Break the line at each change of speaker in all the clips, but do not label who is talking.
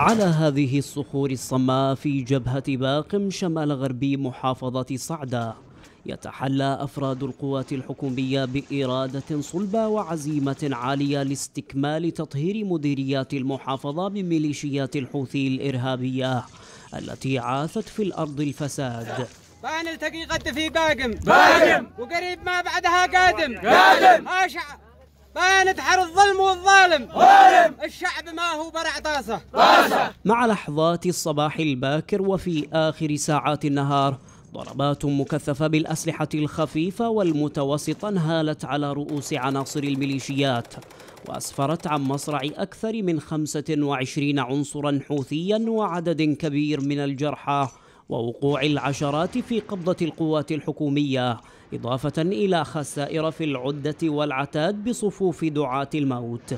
على هذه الصخور الصماء في جبهة باقم شمال غربي محافظة صعدة يتحلى أفراد القوات الحكومية بإرادة صلبة وعزيمة عالية لاستكمال تطهير مديريات المحافظة من ميليشيات الحوثي الإرهابية التي عاثت في الأرض الفساد
نلتقي قد في باقم باقم وقريب ما بعدها قادم قادم ما ندحر الظلم والظالم ظالم الشعب ما هو برع طاسة طاسة
مع لحظات الصباح الباكر وفي آخر ساعات النهار ضربات مكثفة بالأسلحة الخفيفة والمتوسطة انهالت على رؤوس عناصر الميليشيات وأسفرت عن مصرع أكثر من 25 عنصرا حوثيا وعدد كبير من الجرحى ووقوع العشرات في قبضة القوات الحكومية إضافة إلى خسائر في العدة والعتاد بصفوف دعاة الموت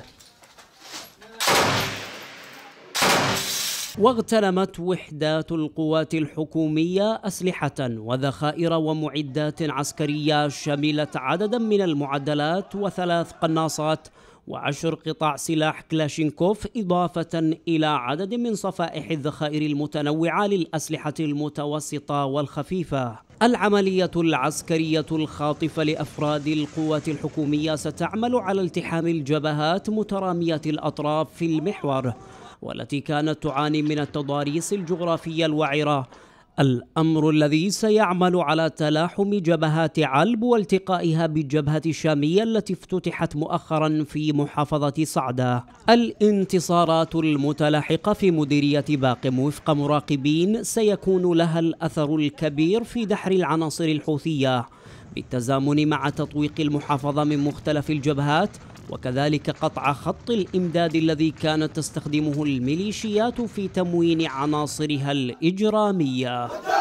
واغتنمت وحدات القوات الحكومية أسلحة وذخائر ومعدات عسكرية شملت عددا من المعدلات وثلاث قناصات وعشر قطع سلاح كلاشينكوف إضافة إلى عدد من صفائح الذخائر المتنوعة للأسلحة المتوسطة والخفيفة العملية العسكرية الخاطفة لأفراد القوات الحكومية ستعمل على التحام الجبهات مترامية الأطراف في المحور والتي كانت تعاني من التضاريس الجغرافية الوعرة الأمر الذي سيعمل على تلاحم جبهات علب والتقائها بالجبهة الشامية التي افتتحت مؤخرا في محافظة صعدة الانتصارات المتلاحقة في مديرية باقم وفق مراقبين سيكون لها الأثر الكبير في دحر العناصر الحوثية بالتزامن مع تطويق المحافظة من مختلف الجبهات وكذلك قطع خط الإمداد الذي كانت تستخدمه الميليشيات في تموين عناصرها الإجرامية